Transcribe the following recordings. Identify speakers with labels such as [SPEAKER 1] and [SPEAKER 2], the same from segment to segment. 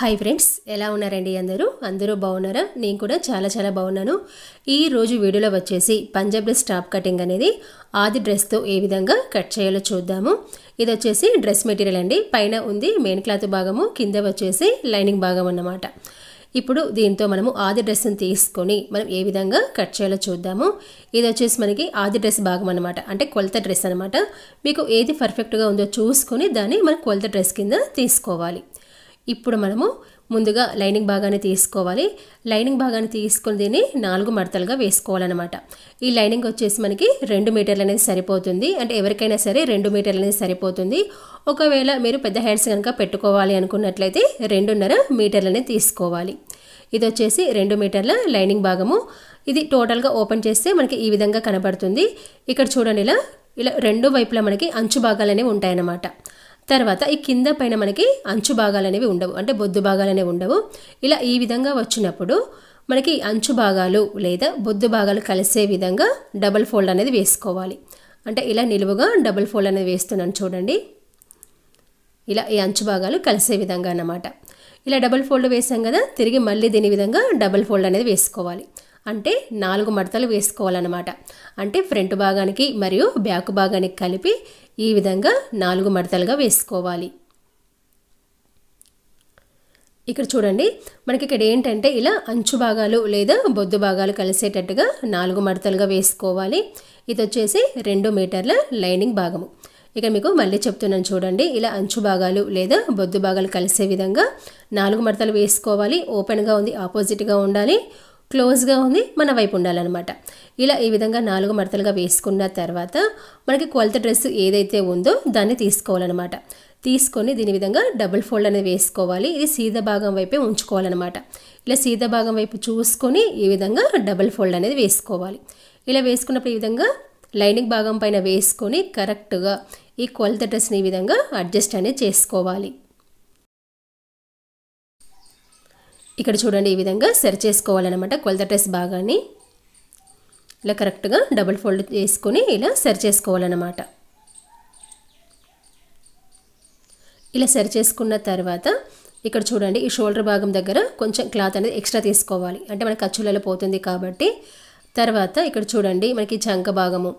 [SPEAKER 1] hi friends ఎలా ఉన్నారండి అందరూ అందరూ బాగున్నారా నేను కూడా చాలా చాలా బాగున్నాను ఈ రోజు వీడియోలో వచ్చేసి పంజాబ్ డ్రెస్ టాప్ కటింగ్ అనేది ఆది డ్రెస్తో ఏ విధంగా కట్ చేయాలో చూద్దాము ఇది వచ్చేసి డ్రెస్ మెటీరియల్ అండి పైన ఉంది మెయిన్ క్లాత్ భాగము కింద వచ్చేసి లైనింగ్ భాగం అన్నమాట ఇప్పుడు దీంతో మనము ఆది డ్రెస్ని తీసుకొని మనం ఏ విధంగా కట్ చేయాలో చూద్దాము ఇది వచ్చేసి మనకి ఆది డ్రెస్ భాగం అనమాట అంటే కొలత డ్రెస్ అనమాట మీకు ఏది పర్ఫెక్ట్గా ఉందో చూసుకొని దాన్ని మనం కొలత డ్రెస్ కింద తీసుకోవాలి ఇప్పుడు మనము ముందుగా లైనింగ్ భాగాన్ని తీసుకోవాలి లైనింగ్ భాగాన్ని తీసుకుని దీన్ని నాలుగు మడతలుగా వేసుకోవాలన్నమాట ఈ లైనింగ్ వచ్చేసి మనకి రెండు మీటర్లు అనేది సరిపోతుంది అంటే ఎవరికైనా సరే రెండు మీటర్లు అనేది సరిపోతుంది ఒకవేళ మీరు పెద్ద హ్యాండ్స్ కనుక పెట్టుకోవాలి అనుకున్నట్లయితే రెండున్నర మీటర్లు అనేది తీసుకోవాలి ఇది వచ్చేసి రెండు మీటర్ల లైనింగ్ భాగము ఇది టోటల్గా ఓపెన్ చేస్తే మనకి ఈ విధంగా కనబడుతుంది ఇక్కడ చూడండి ఇలా ఇలా రెండు వైపులా మనకి అంచు భాగాలు అనేవి ఉంటాయన్నమాట తర్వాత ఈ కింద పైన మనకి అంచు భాగాలు అనేవి ఉండవు అంటే బొద్దు భాగాలు అనేవి ఉండవు ఇలా ఈ విధంగా వచ్చినప్పుడు మనకి అంచు భాగాలు లేదా బొద్దు భాగాలు కలిసే విధంగా డబల్ ఫోల్డ్ అనేది వేసుకోవాలి అంటే ఇలా నిలువుగా డబల్ ఫోల్డ్ అనేది వేస్తున్నాను చూడండి ఇలా ఈ అంచు భాగాలు కలిసే విధంగా అన్నమాట ఇలా డబల్ ఫోల్డ్ వేసాం కదా తిరిగి మళ్ళీ దీని విధంగా డబల్ ఫోల్డ్ అనేది వేసుకోవాలి అంటే నాలుగు మడతలు వేసుకోవాలన్నమాట అంటే ఫ్రంట్ భాగానికి మరియు బ్యాక్ భాగానికి కలిపి ఈ విధంగా నాలుగు మడతలుగా వేసుకోవాలి ఇక్కడ చూడండి మనకి ఇక్కడ ఏంటంటే ఇలా అంచు భాగాలు లేదా బొద్దు భాగాలు కలిసేటట్టుగా నాలుగు మడతలుగా వేసుకోవాలి ఇది వచ్చేసి రెండు మీటర్ల లైనింగ్ భాగము ఇక మీకు మళ్ళీ చెప్తున్నాను చూడండి ఇలా అంచు భాగాలు లేదా బొద్దు భాగాలు కలిసే విధంగా నాలుగు మడతలు వేసుకోవాలి ఓపెన్గా ఉంది ఆపోజిట్గా ఉండాలి క్లోజ్గా ఉంది మన వైపు ఉండాలన్నమాట ఇలా ఈ విధంగా నాలుగు మడతలుగా వేసుకున్న తర్వాత మనకి కొలత డ్రెస్ ఏదైతే ఉందో దాన్ని తీసుకోవాలన్నమాట తీసుకొని దీని విధంగా డబుల్ ఫోల్డ్ అనేది వేసుకోవాలి ఇది సీదా భాగం వైపే ఉంచుకోవాలన్నమాట ఇలా సీత భాగం వైపు చూసుకొని ఈ విధంగా డబుల్ ఫోల్డ్ అనేది వేసుకోవాలి ఇలా వేసుకున్నప్పుడు ఈ విధంగా లైనింగ్ భాగం పైన వేసుకొని కరెక్ట్గా ఈ కొలత డ్రెస్ని ఈ విధంగా అడ్జస్ట్ అనేది చేసుకోవాలి ఇక్కడ చూడండి ఈ విధంగా సరి చేసుకోవాలన్నమాట కొలత డ్రెస్ భాగాన్ని ఇలా కరెక్ట్గా డబుల్ ఫోల్డ్ చేసుకొని ఇలా సరి చేసుకోవాలన్నమాట ఇలా సరి చేసుకున్న తర్వాత ఇక్కడ చూడండి ఈ షోల్డర్ భాగం దగ్గర కొంచెం క్లాత్ అనేది ఎక్స్ట్రా తీసుకోవాలి అంటే మన ఖర్చులలో పోతుంది కాబట్టి తర్వాత ఇక్కడ చూడండి మనకి చంక భాగము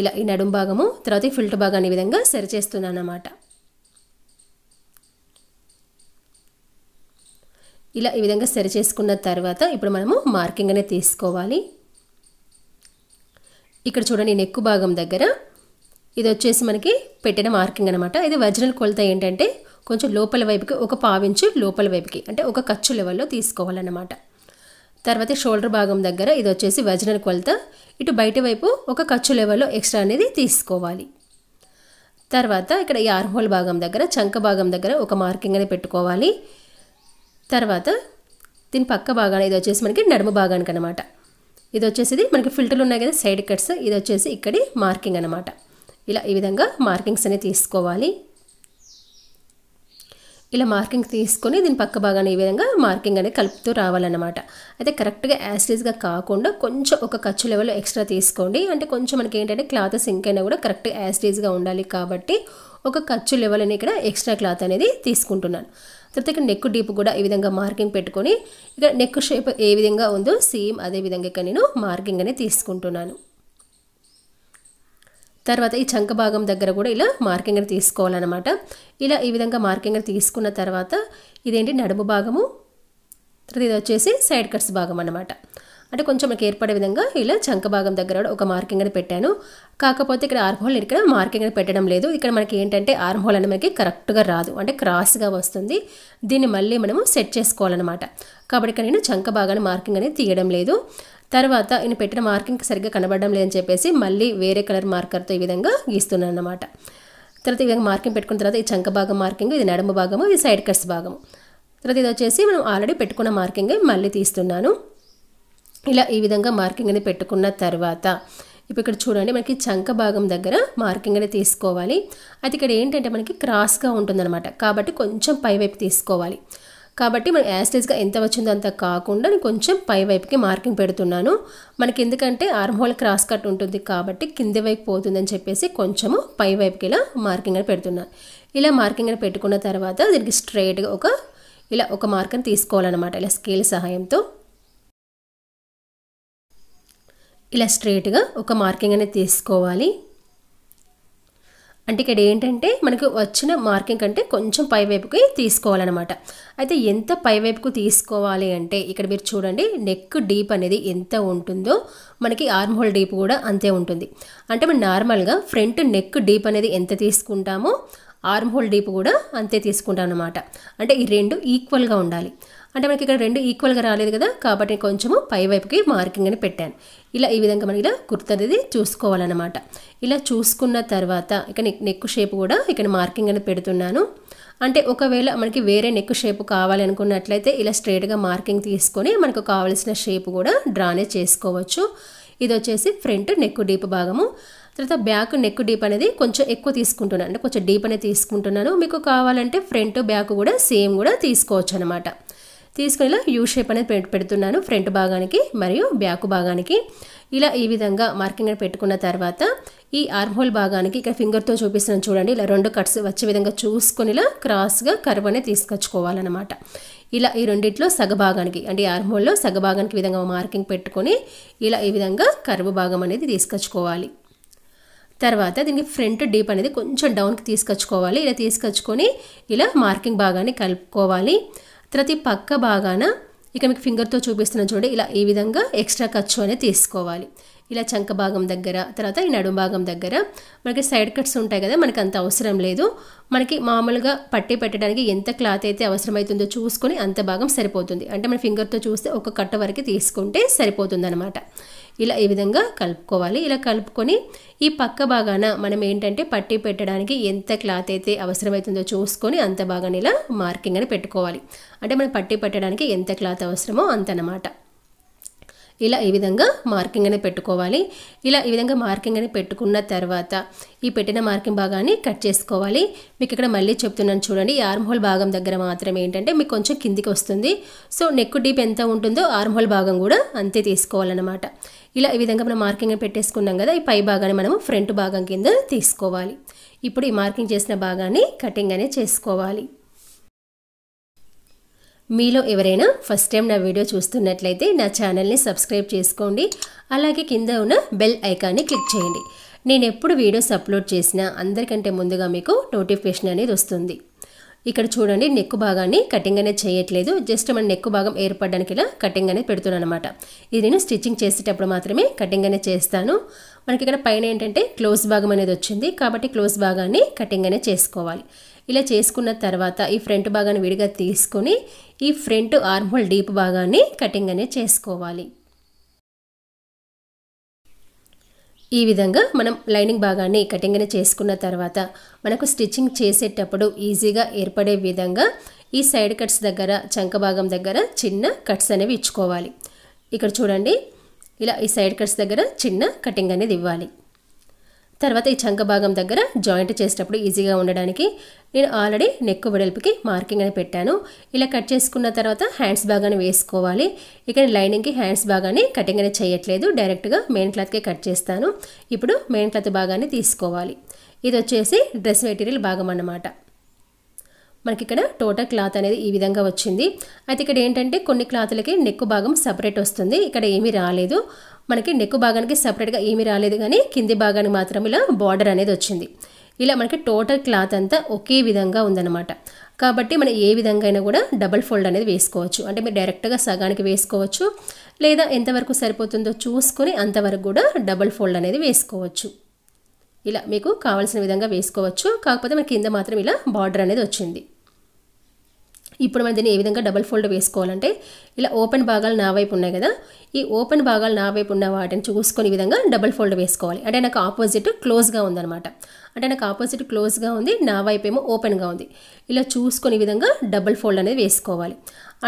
[SPEAKER 1] ఇలా ఈ నడుం భాగము తర్వాత ఈ ఫిల్టర్ భాగాన్ని ఈ విధంగా సరి చేస్తున్నాను ఇలా ఈ విధంగా సరి చేసుకున్న తర్వాత ఇప్పుడు మనము మార్కింగ్ అనేది తీసుకోవాలి ఇక్కడ చూడండి నెక్కు భాగం దగ్గర ఇది వచ్చేసి మనకి పెట్టిన మార్కింగ్ అనమాట ఇది ఒరిజినల్ కొలత ఏంటంటే కొంచెం లోపల వైపుకి ఒక పావించు లోపల వైపుకి అంటే ఒక ఖర్చు లెవెల్లో తీసుకోవాలన్నమాట తర్వాత షోల్డర్ భాగం దగ్గర ఇది వచ్చేసి ఒరిజినల్ కొలత ఇటు బయట వైపు ఒక ఖర్చు లెవెల్లో ఎక్స్ట్రా అనేది తీసుకోవాలి తర్వాత ఇక్కడ ఈ ఆర్హోల్ భాగం దగ్గర చంక భాగం దగ్గర ఒక మార్కింగ్ అనేది పెట్టుకోవాలి తర్వాత దీని పక్క భాగాన్ని ఇది వచ్చేసి మనకి నడుము భాగానికి అనమాట ఇది వచ్చేసి మనకి ఫిల్టర్లు ఉన్నాయి కదా సైడ్ కట్స్ ఇది వచ్చేసి ఇక్కడి మార్కింగ్ అనమాట ఇలా ఈ విధంగా మార్కింగ్స్ అనేవి తీసుకోవాలి ఇలా మార్కింగ్ తీసుకొని దీని పక్క భాగాన్ని ఈ విధంగా మార్కింగ్ అనేది కలుపుతూ రావాలన్నమాట అయితే కరెక్ట్గా యాసిడీస్గా కాకుండా కొంచెం ఒక ఖర్చు లెవెల్లో ఎక్స్ట్రా తీసుకోండి అంటే కొంచెం మనకి ఏంటంటే క్లాత్ సింక్ అయినా కూడా కరెక్ట్గా యాసిడీస్గా ఉండాలి కాబట్టి ఒక ఖర్చు లెవెల్ అని ఇక్కడ ఎక్స్ట్రా క్లాత్ అనేది తీసుకుంటున్నాను తర్వాత ఇక్కడ నెక్ డీప్ కూడా ఈ విధంగా మార్కింగ్ పెట్టుకొని ఇక్కడ నెక్ షేప్ ఏ విధంగా ఉందో సేమ్ అదే విధంగా ఇక్కడ నేను మార్కింగ్ అనేది తీసుకుంటున్నాను తర్వాత ఈ చంక భాగం దగ్గర కూడా ఇలా మార్కింగ్ అని తీసుకోవాలన్నమాట ఇలా ఈ విధంగా మార్కింగ్ అని తీసుకున్న తర్వాత ఇదేంటి నడుము భాగము తర్వాత ఇది వచ్చేసి సైడ్ కట్స్ భాగం అనమాట అంటే కొంచెం మనకి ఏర్పడే విధంగా ఇలా చంక భాగం దగ్గర ఒక మార్కింగ్ అని పెట్టాను కాకపోతే ఇక్కడ ఆర్మ్ హోల్ ఇక్కడ మార్కింగ్ అని పెట్టడం లేదు ఇక్కడ మనకి ఏంటంటే ఆర్మ్ హోల్ అనేది మనకి కరెక్ట్గా రాదు అంటే క్రాస్గా వస్తుంది దీన్ని మళ్ళీ మనము సెట్ చేసుకోవాలన్నమాట కాబట్టి ఇక్కడ నేను చంక భాగాన్ని మార్కింగ్ అనేది తీయడం లేదు తర్వాత నేను పెట్టిన మార్కింగ్ సరిగ్గా కనబడడం లేదని చెప్పేసి మళ్ళీ వేరే కలర్ మార్కర్తో ఈ విధంగా గీస్తున్నాను అనమాట తర్వాత ఈ విధంగా మార్కింగ్ పెట్టుకున్న తర్వాత ఈ చంక భాగం మార్కింగ్ ఇది నడుము భాగము ఇది సైడ్ కట్స్ భాగము తర్వాత ఇది వచ్చేసి మనం ఆల్రెడీ పెట్టుకున్న మార్కింగ్ మళ్ళీ తీస్తున్నాను ఇలా ఈ విధంగా మార్కింగ్ అనేది పెట్టుకున్న తర్వాత ఇప్పుడు ఇక్కడ చూడండి మనకి చంక భాగం దగ్గర మార్కింగ్ అనేది తీసుకోవాలి అది ఇక్కడ ఏంటంటే మనకి క్రాస్గా ఉంటుందన్నమాట కాబట్టి కొంచెం పైవైపు తీసుకోవాలి కాబట్టి మనం యాస్టేజ్గా ఎంత వచ్చిందో అంత కాకుండా నేను కొంచెం పై వైపుకి మార్కింగ్ పెడుతున్నాను మనకి ఎందుకంటే ఆర్మ్ హోల్ క్రాస్ కట్ ఉంటుంది కాబట్టి కింది వైపు పోతుందని చెప్పేసి కొంచెము పై వైపుకి ఇలా మార్కింగ్ అని పెడుతున్నాను ఇలా మార్కింగ్ అని పెట్టుకున్న తర్వాత దీనికి స్ట్రైట్గా ఒక ఇలా ఒక మార్కర్ని తీసుకోవాలన్నమాట ఇలా స్కేల్ సహాయంతో ఇలా స్ట్రేట్గా ఒక మార్కింగ్ అనేది తీసుకోవాలి అంటే ఇక్కడ ఏంటంటే మనకు వచ్చిన మార్కింగ్ కంటే కొంచెం పైవైపుకి తీసుకోవాలన్నమాట అయితే ఎంత పైవైపుకు తీసుకోవాలి అంటే ఇక్కడ మీరు చూడండి నెక్ డీప్ అనేది ఎంత ఉంటుందో మనకి ఆర్మ్ హోల్ డీప్ కూడా అంతే ఉంటుంది అంటే మనం నార్మల్గా ఫ్రంట్ నెక్ డీప్ అనేది ఎంత తీసుకుంటామో ఆర్మ్ హోల్ డీప్ కూడా అంతే తీసుకుంటాం అనమాట అంటే ఈ రెండు ఈక్వల్గా ఉండాలి అంటే మనకి ఇక్కడ రెండు ఈక్వల్గా రాలేదు కదా కాబట్టి కొంచెము పై వైపుకి మార్కింగ్ అని పెట్టాను ఇలా ఈ విధంగా మనం ఇలా గుర్తు చూసుకోవాలన్నమాట ఇలా చూసుకున్న తర్వాత ఇక నెక్ షేప్ కూడా ఇక్కడ మార్కింగ్ అని పెడుతున్నాను అంటే ఒకవేళ మనకి వేరే నెక్ షేప్ కావాలి అనుకున్నట్లయితే ఇలా స్ట్రైట్గా మార్కింగ్ తీసుకొని మనకు కావలసిన షేప్ కూడా డ్రానే చేసుకోవచ్చు ఇది వచ్చేసి ఫ్రంట్ నెక్ డీప్ భాగము తర్వాత బ్యాక్ నెక్ డీప్ అనేది కొంచెం ఎక్కువ తీసుకుంటున్నాను అంటే కొంచెం డీప్ అనేది తీసుకుంటున్నాను మీకు కావాలంటే ఫ్రంట్ బ్యాక్ కూడా సేమ్ కూడా తీసుకోవచ్చు అనమాట తీసుకొని ఇలా యూ షేప్ అనేది పెడుతున్నాను ఫ్రంట్ భాగానికి మరియు బ్యాక్ భాగానికి ఇలా ఈ విధంగా మార్కింగ్ అని పెట్టుకున్న తర్వాత ఈ హోల్ భాగానికి ఇక్కడ ఫింగర్తో చూపిస్తున్నాను చూడండి ఇలా రెండు కట్స్ వచ్చే విధంగా చూసుకొని ఇలా క్రాస్గా కర్వ్ అనేది తీసుకొచ్చుకోవాలన్నమాట ఇలా ఈ రెండిట్లో సగభాగానికి అంటే ఆర్మ్హోల్లో సగభాగానికి విధంగా మార్కింగ్ పెట్టుకొని ఇలా ఈ విధంగా కర్వ్ భాగం అనేది తీసుకొచ్చుకోవాలి తర్వాత దీనికి ఫ్రంట్ డీప్ అనేది కొంచెం డౌన్కి తీసుకొచ్చుకోవాలి ఇలా తీసుకొచ్చుకొని ఇలా మార్కింగ్ భాగాన్ని కలుపుకోవాలి తర్వాత ఈ పక్క భాగాన ఇక మీకు ఫింగర్తో చూపిస్తున్న చూడండి ఇలా ఈ విధంగా ఎక్స్ట్రా ఖర్చు అనేది తీసుకోవాలి ఇలా చంక భాగం దగ్గర తర్వాత ఈ నడుం భాగం దగ్గర మనకి సైడ్ కట్స్ ఉంటాయి కదా మనకి అంత అవసరం లేదు మనకి మామూలుగా పట్టి పెట్టడానికి ఎంత క్లాత్ అయితే అవసరమవుతుందో చూసుకొని అంత భాగం సరిపోతుంది అంటే మన ఫింగర్తో చూస్తే ఒక కట్ట వరకు తీసుకుంటే సరిపోతుంది అనమాట ఇలా ఈ విధంగా కలుపుకోవాలి ఇలా కలుపుకొని ఈ పక్క భాగాన మనం ఏంటంటే పట్టి పెట్టడానికి ఎంత క్లాత్ అయితే అవసరమవుతుందో చూసుకొని అంత భాగాన ఇలా మార్కింగ్ అని పెట్టుకోవాలి అంటే మనం పట్టి పెట్టడానికి ఎంత క్లాత్ అవసరమో అంత ఇలా ఈ విధంగా మార్కింగ్ అనేది పెట్టుకోవాలి ఇలా ఈ విధంగా మార్కింగ్ అనేది పెట్టుకున్న తర్వాత ఈ పెట్టిన మార్కింగ్ భాగాన్ని కట్ చేసుకోవాలి మీకు ఇక్కడ మళ్ళీ చెప్తున్నాను చూడండి ఈ ఆర్మ్ భాగం దగ్గర మాత్రం ఏంటంటే మీకు కొంచెం కిందికి వస్తుంది సో నెక్ డీప్ ఎంత ఉంటుందో ఆర్మ్హోల్ భాగం కూడా అంతే తీసుకోవాలన్నమాట ఇలా ఈ విధంగా మనం మార్కింగ్ పెట్టేసుకున్నాం కదా ఈ పై భాగాన్ని మనము ఫ్రంట్ భాగం కింద తీసుకోవాలి ఇప్పుడు ఈ మార్కింగ్ చేసిన భాగాన్ని కటింగ్ అనేది చేసుకోవాలి మీలో ఎవరైనా ఫస్ట్ టైం నా వీడియో చూస్తున్నట్లయితే నా ఛానల్ని సబ్స్క్రైబ్ చేసుకోండి అలాగే కింద ఉన్న బెల్ ఐకాన్ని క్లిక్ చేయండి నేను ఎప్పుడు వీడియోస్ అప్లోడ్ చేసినా అందరికంటే ముందుగా మీకు నోటిఫికేషన్ అనేది వస్తుంది ఇక్కడ చూడండి నెక్కు భాగాన్ని కటింగ్ అనేది చేయట్లేదు జస్ట్ మన నెక్కు భాగం ఏర్పడడానికి ఇలా కటింగ్ అనేది పెడుతున్నాను అనమాట ఇది నేను స్టిచ్చింగ్ చేసేటప్పుడు మాత్రమే కటింగ్ అనేది చేస్తాను మనకి ఇక్కడ పైన ఏంటంటే క్లోజ్ భాగం అనేది వచ్చింది కాబట్టి క్లోజ్ భాగాన్ని కటింగ్ అనేది చేసుకోవాలి ఇలా చేసుకున్న తర్వాత ఈ ఫ్రంట్ భాగాన్ని విడిగా తీసుకొని ఈ ఫ్రంట్ ఆర్మోల్ డీప్ భాగాన్ని కటింగ్ అనేది చేసుకోవాలి ఈ విధంగా మనం లైనింగ్ భాగాన్ని కటింగ్ అనేది చేసుకున్న తర్వాత మనకు స్టిచ్చింగ్ చేసేటప్పుడు ఈజీగా ఏర్పడే విధంగా ఈ సైడ్ కట్స్ దగ్గర చంక భాగం దగ్గర చిన్న కట్స్ అనేవి ఇచ్చుకోవాలి ఇక్కడ చూడండి ఇలా ఈ సైడ్ కట్స్ దగ్గర చిన్న కటింగ్ అనేది ఇవ్వాలి తర్వాత ఈ చంక భాగం దగ్గర జాయింట్ చేసేటప్పుడు ఈజీగా ఉండడానికి నేను ఆల్రెడీ నెక్కు వెడల్పుకి మార్కింగ్ అని పెట్టాను ఇలా కట్ చేసుకున్న తర్వాత హ్యాండ్స్ భాగాన్ని వేసుకోవాలి ఇక్కడ లైనింగ్కి హ్యాండ్స్ భాగాన్ని కటింగ్ అనేది చేయట్లేదు డైరెక్ట్గా మెయిన్ క్లాత్కే కట్ చేస్తాను ఇప్పుడు మెయిన్ క్లాత్ భాగాన్ని తీసుకోవాలి ఇది వచ్చేసి డ్రెస్ మెటీరియల్ భాగం అన్నమాట మనకి ఇక్కడ టోటల్ క్లాత్ అనేది ఈ విధంగా వచ్చింది అయితే ఇక్కడ ఏంటంటే కొన్ని క్లాత్లకి నెక్ భాగం సపరేట్ వస్తుంది ఇక్కడ ఏమీ రాలేదు మనకి నెక్ భాగానికి సపరేట్గా ఏమీ రాలేదు కానీ కింది భాగానికి మాత్రం ఇలా బార్డర్ అనేది వచ్చింది ఇలా మనకి టోటల్ క్లాత్ అంతా ఒకే విధంగా ఉందన్నమాట కాబట్టి మనం ఏ విధంగా అయినా కూడా డబల్ ఫోల్డ్ అనేది వేసుకోవచ్చు అంటే మీరు డైరెక్ట్గా సగానికి వేసుకోవచ్చు లేదా ఎంతవరకు సరిపోతుందో చూసుకొని అంతవరకు కూడా డబల్ ఫోల్డ్ అనేది వేసుకోవచ్చు ఇలా మీకు కావాల్సిన విధంగా వేసుకోవచ్చు కాకపోతే మన కింద మాత్రం ఇలా బార్డర్ అనేది వచ్చింది ఇప్పుడు మనం దీన్ని ఏ విధంగా డబల్ ఫోల్డ్ వేసుకోవాలంటే ఇలా ఓపెన్ భాగాలు నా వైపు ఉన్నాయి కదా ఈ ఓపెన్ భాగాలు నా వైపు ఉన్న వాటిని చూసుకునే విధంగా డబల్ ఫోల్డ్ వేసుకోవాలి అంటే నాకు ఆపోజిట్ క్లోజ్గా ఉందనమాట అంటే నాకు ఆపోజిట్ క్లోజ్గా ఉంది నా వైపు ఏమో ఓపెన్గా ఉంది ఇలా చూసుకునే విధంగా డబల్ ఫోల్డ్ అనేది వేసుకోవాలి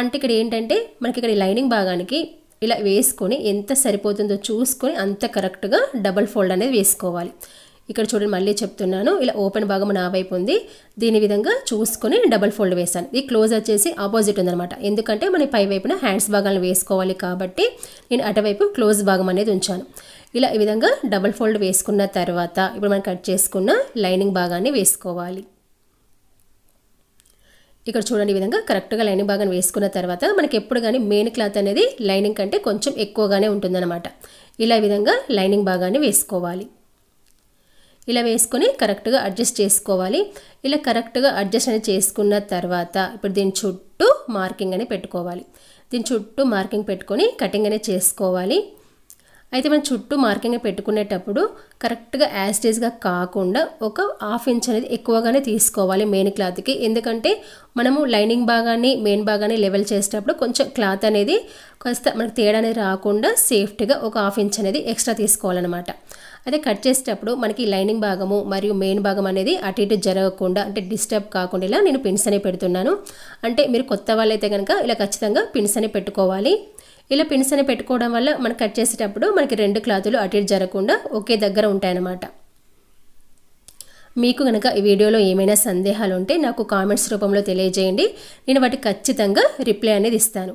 [SPEAKER 1] అంటే ఇక్కడ ఏంటంటే మనకి ఇక్కడ లైనింగ్ భాగానికి ఇలా వేసుకొని ఎంత సరిపోతుందో చూసుకొని అంత కరెక్ట్గా డబల్ ఫోల్డ్ అనేది వేసుకోవాలి ఇక్కడ చూడండి మళ్ళీ చెప్తున్నాను ఇలా ఓపెన్ భాగం నా వైపు ఉంది దీని విధంగా చూసుకొని డబల్ ఫోల్డ్ వేశాను ఇది క్లోజ్ వచ్చేసి ఆపోజిట్ ఉందనమాట ఎందుకంటే మన పై వైపున హ్యాండ్స్ భాగాలను వేసుకోవాలి కాబట్టి నేను అటువైపు క్లోజ్ భాగం అనేది ఉంచాను ఇలా ఈ విధంగా డబల్ ఫోల్డ్ వేసుకున్న తర్వాత ఇప్పుడు మనం కట్ చేసుకున్న లైనింగ్ భాగాన్ని వేసుకోవాలి ఇక్కడ చూడండి ఈ విధంగా కరెక్ట్గా లైనింగ్ భాగాన్ని వేసుకున్న తర్వాత మనకి ఎప్పుడు కానీ మెయిన్ క్లాత్ అనేది లైనింగ్ కంటే కొంచెం ఎక్కువగానే ఉంటుందన్నమాట ఇలా విధంగా లైనింగ్ భాగాన్ని వేసుకోవాలి ఇలా వేసుకొని కరెక్ట్గా అడ్జస్ట్ చేసుకోవాలి ఇలా కరెక్ట్గా అడ్జస్ట్ అనేది చేసుకున్న తర్వాత ఇప్పుడు దీని చుట్టూ మార్కింగ్ అనేది పెట్టుకోవాలి దీని చుట్టూ మార్కింగ్ పెట్టుకొని కటింగ్ అనేది చేసుకోవాలి అయితే మనం చుట్టూ మార్కింగ్ పెట్టుకునేటప్పుడు కరెక్ట్గా యాస్టేజ్గా కాకుండా ఒక హాఫ్ ఇంచ్ అనేది ఎక్కువగానే తీసుకోవాలి మెయిన్ క్లాత్కి ఎందుకంటే మనము లైనింగ్ భాగాన్ని మెయిన్ భాగాన్ని లెవెల్ చేసేటప్పుడు కొంచెం క్లాత్ అనేది కాస్త మనకు తేడా అనేది రాకుండా సేఫ్టీగా ఒక హాఫ్ ఇంచ్ అనేది ఎక్స్ట్రా తీసుకోవాలన్నమాట అయితే కట్ చేసేటప్పుడు మనకి లైనింగ్ భాగము మరియు మెయిన్ భాగం అనేది అటు ఇటు జరగకుండా అంటే డిస్టర్బ్ కాకుండా ఇలా నేను పిన్స్ అనే పెడుతున్నాను అంటే మీరు కొత్త వాళ్ళైతే కనుక ఇలా ఖచ్చితంగా పిన్స్ అనే పెట్టుకోవాలి ఇలా పిన్స్ అని పెట్టుకోవడం వల్ల మనం కట్ చేసేటప్పుడు మనకి రెండు క్లాతులు అటు ఇటు జరగకుండా ఒకే దగ్గర ఉంటాయన్నమాట మీకు కనుక ఈ వీడియోలో ఏమైనా సందేహాలు ఉంటే నాకు కామెంట్స్ రూపంలో తెలియజేయండి నేను వాటికి ఖచ్చితంగా రిప్లై అనేది ఇస్తాను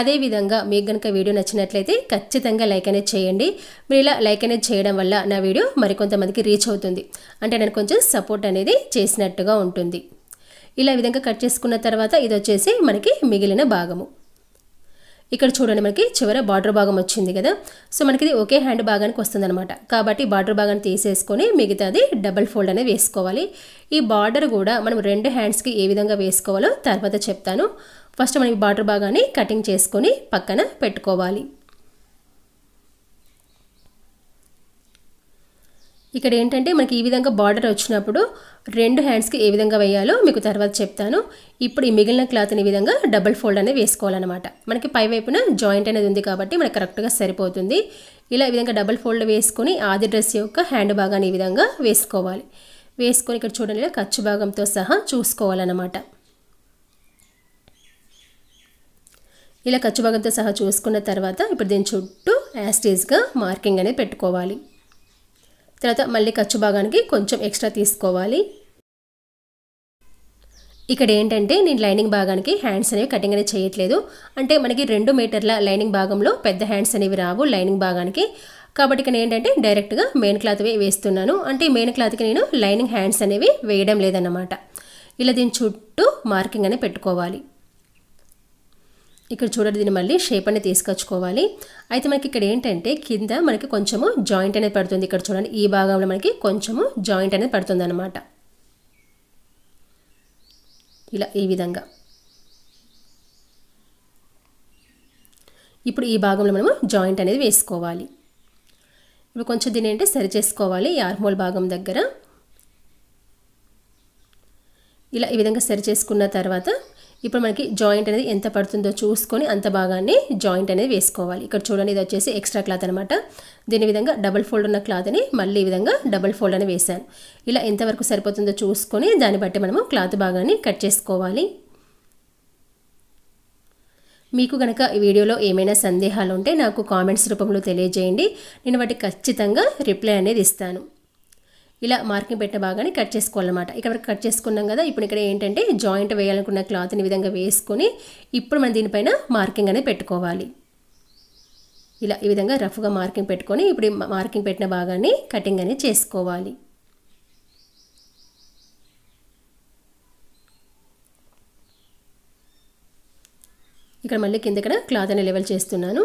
[SPEAKER 1] అదేవిధంగా మీకు కనుక వీడియో నచ్చినట్లయితే ఖచ్చితంగా లైక్ అనేది చేయండి మీరు ఇలా లైక్ అనేది చేయడం వల్ల నా వీడియో మరికొంతమందికి రీచ్ అవుతుంది అంటే నేను కొంచెం సపోర్ట్ అనేది చేసినట్టుగా ఉంటుంది ఇలా విధంగా కట్ చేసుకున్న తర్వాత ఇది వచ్చేసి మనకి మిగిలిన భాగము ఇక్కడ చూడండి మనకి చివర బార్డర్ భాగం వచ్చింది కదా సో మనకి ఇది ఒకే హ్యాండ్ భాగానికి వస్తుంది అనమాట కాబట్టి బార్డర్ భాగాన్ని తీసేసుకొని మిగతాది డబల్ ఫోల్డ్ అనేది వేసుకోవాలి ఈ బార్డర్ కూడా మనం రెండు హ్యాండ్స్కి ఏ విధంగా వేసుకోవాలో తర్వాత చెప్తాను ఫస్ట్ మనం ఈ బార్డర్ భాగాన్ని కటింగ్ చేసుకొని పక్కన పెట్టుకోవాలి ఇక్కడ ఏంటంటే మనకి ఈ విధంగా బార్డర్ వచ్చినప్పుడు రెండు హ్యాండ్స్కి ఏ విధంగా వేయాలో మీకు తర్వాత చెప్తాను ఇప్పుడు ఈ మిగిలిన క్లాత్ని ఈ విధంగా డబుల్ ఫోల్డ్ అనేది వేసుకోవాలన్నమాట మనకి పై వైపున జాయింట్ అనేది ఉంది కాబట్టి మనకి కరెక్ట్గా సరిపోతుంది ఇలా ఈ విధంగా డబుల్ ఫోల్డ్ వేసుకొని ఆది డ్రెస్ యొక్క హ్యాండ్ భాగాన్ని ఈ విధంగా వేసుకోవాలి వేసుకొని ఇక్కడ చూడండి ఖర్చు భాగంతో సహా చూసుకోవాలన్నమాట ఇలా ఖర్చు భాగంతో సహా చూసుకున్న తర్వాత ఇప్పుడు దీని చుట్టూ యాస్టేజ్గా మార్కింగ్ అనేది పెట్టుకోవాలి తర్వాత మళ్ళీ ఖర్చు భాగానికి కొంచెం ఎక్స్ట్రా తీసుకోవాలి ఇక్కడ ఏంటంటే నేను లైనింగ్ భాగానికి హ్యాండ్స్ అనేవి కటింగ్ అనేది చేయట్లేదు అంటే మనకి రెండు మీటర్ల లైనింగ్ భాగంలో పెద్ద హ్యాండ్స్ అనేవి రావు లైనింగ్ భాగానికి కాబట్టి ఇక్కడ ఏంటంటే డైరెక్ట్గా మెయిన్ క్లాత్ వేస్తున్నాను అంటే మెయిన్ క్లాత్కి నేను లైనింగ్ హ్యాండ్స్ అనేవి వేయడం లేదన్నమాట ఇలా దీని చుట్టూ మార్కింగ్ అనేది పెట్టుకోవాలి ఇక్కడ చూడండి దీన్ని మళ్ళీ షేప్ అనేది తీసుకొచ్చుకోవాలి అయితే మనకి ఇక్కడ ఏంటంటే కింద మనకి కొంచెము జాయింట్ అనేది పడుతుంది ఇక్కడ చూడండి ఈ భాగంలో మనకి కొంచెము జాయింట్ అనేది పడుతుంది అనమాట ఇలా ఈ విధంగా ఇప్పుడు ఈ భాగంలో మనము జాయింట్ అనేది వేసుకోవాలి ఇప్పుడు కొంచెం దీని ఏంటి సరి చేసుకోవాలి ఈ ఆర్మోల్ భాగం దగ్గర ఇలా ఈ విధంగా సరి చేసుకున్న తర్వాత ఇప్పుడు మనకి జాయింట్ అనేది ఎంత పడుతుందో చూసుకొని అంత భాగాన్ని జాయింట్ అనేది వేసుకోవాలి ఇక్కడ చూడండి ఇది వచ్చేసి ఎక్స్ట్రా క్లాత్ అనమాట దీని విధంగా డబుల్ ఫోల్డ్ ఉన్న క్లాత్ని మళ్ళీ ఈ విధంగా డబుల్ ఫోల్డ్ అని వేశాను ఇలా ఎంతవరకు సరిపోతుందో చూసుకొని దాన్ని బట్టి మనము క్లాత్ భాగాన్ని కట్ చేసుకోవాలి మీకు కనుక ఈ వీడియోలో ఏమైనా సందేహాలు ఉంటే నాకు కామెంట్స్ రూపంలో తెలియజేయండి నేను వాటికి ఖచ్చితంగా రిప్లై అనేది ఇస్తాను ఇలా మార్కింగ్ పెట్టిన భాగాన్ని కట్ చేసుకోవాలన్నమాట ఇక్కడ కట్ చేసుకున్నాం కదా ఇప్పుడు ఇక్కడ ఏంటంటే జాయింట్ వేయాలనుకున్న క్లాత్ని విధంగా వేసుకొని ఇప్పుడు మనం దీనిపైన మార్కింగ్ అనేది పెట్టుకోవాలి ఇలా ఈ విధంగా రఫ్గా మార్కింగ్ పెట్టుకొని ఇప్పుడు మార్కింగ్ పెట్టిన భాగాన్ని కటింగ్ అనేది చేసుకోవాలి ఇక్కడ మళ్ళీ కింద ఇక్కడ క్లాత్ అనే లెవెల్ చేస్తున్నాను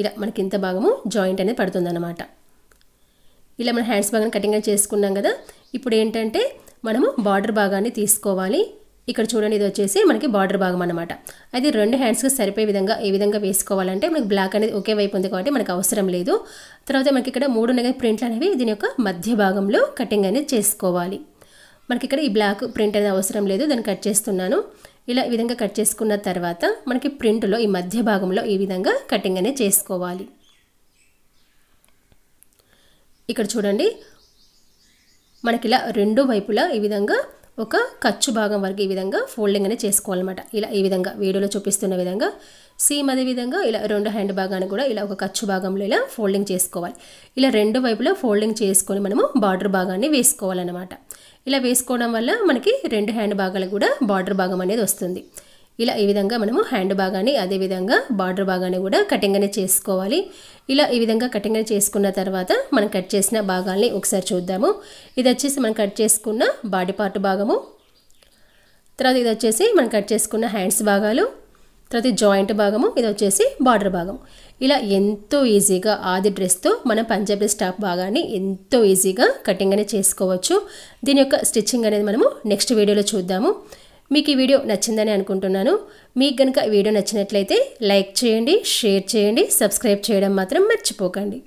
[SPEAKER 1] ఇలా మనకి ఇంత భాగము జాయింట్ అనేది పడుతుందన్నమాట ఇలా మనం హ్యాండ్స్ భాగాన్ని కటింగ్ చేసుకున్నాం కదా ఇప్పుడు ఏంటంటే మనము బార్డర్ భాగాన్ని తీసుకోవాలి ఇక్కడ చూడండి ఇది వచ్చేసి మనకి బార్డర్ భాగం అనమాట అది రెండు హ్యాండ్స్కి సరిపోయే విధంగా ఏ విధంగా వేసుకోవాలంటే మనకి బ్లాక్ అనేది ఒకే వైపు ఉంది కాబట్టి మనకు అవసరం లేదు తర్వాత మనకి ఇక్కడ మూడు ఉన్నాయి ప్రింట్లు అనేవి దీని యొక్క మధ్య భాగంలో కటింగ్ అనేది చేసుకోవాలి మనకి ఇక్కడ ఈ బ్లాక్ ప్రింట్ అనేది అవసరం లేదు దాన్ని కట్ చేస్తున్నాను ఇలా ఈ విధంగా కట్ చేసుకున్న తర్వాత మనకి ప్రింట్లో ఈ మధ్య భాగంలో ఈ విధంగా కటింగ్ అనేది చేసుకోవాలి ఇక్కడ చూడండి మనకి ఇలా రెండు వైపులా ఈ విధంగా ఒక ఖర్చు భాగం వరకు ఈ విధంగా ఫోల్డింగ్ అనేది చేసుకోవాలన్నమాట ఇలా ఈ విధంగా వీడియోలో చూపిస్తున్న విధంగా సేమ్ అదే విధంగా ఇలా రెండు హ్యాండ్ భాగాన్ని కూడా ఇలా ఒక ఖర్చు భాగంలో ఇలా ఫోల్డింగ్ చేసుకోవాలి ఇలా రెండు వైపులా ఫోల్డింగ్ చేసుకొని మనము బార్డర్ భాగాన్ని వేసుకోవాలన్నమాట ఇలా వేసుకోవడం వల్ల మనకి రెండు హ్యాండ్ భాగాలు కూడా బార్డర్ భాగం అనేది వస్తుంది ఇలా ఈ విధంగా మనము హ్యాండ్ భాగాన్ని అదేవిధంగా బార్డర్ భాగాన్ని కూడా కటింగ్ అనేది చేసుకోవాలి ఇలా ఈ విధంగా కటింగ్ అనేది చేసుకున్న తర్వాత మనం కట్ చేసిన భాగాల్ని ఒకసారి చూద్దాము ఇది వచ్చేసి మనం కట్ చేసుకున్న బాడీ పార్ట్ భాగము తర్వాత ఇది వచ్చేసి మనం కట్ చేసుకున్న హ్యాండ్స్ భాగాలు తర్వాత జాయింట్ భాగము ఇది వచ్చేసి బార్డర్ భాగం ఇలా ఎంతో ఈజీగా ఆది డ్రెస్తో మన పంజాబీ స్టాప్ భాగాన్ని ఎంతో ఈజీగా కటింగ్ అనేది చేసుకోవచ్చు దీని యొక్క స్టిచ్చింగ్ అనేది మనము నెక్స్ట్ వీడియోలో చూద్దాము మీకు ఈ వీడియో నచ్చిందని అనుకుంటున్నాను మీకు కనుక వీడియో నచ్చినట్లయితే లైక్ చేయండి షేర్ చేయండి సబ్స్క్రైబ్ చేయడం మాత్రం మర్చిపోకండి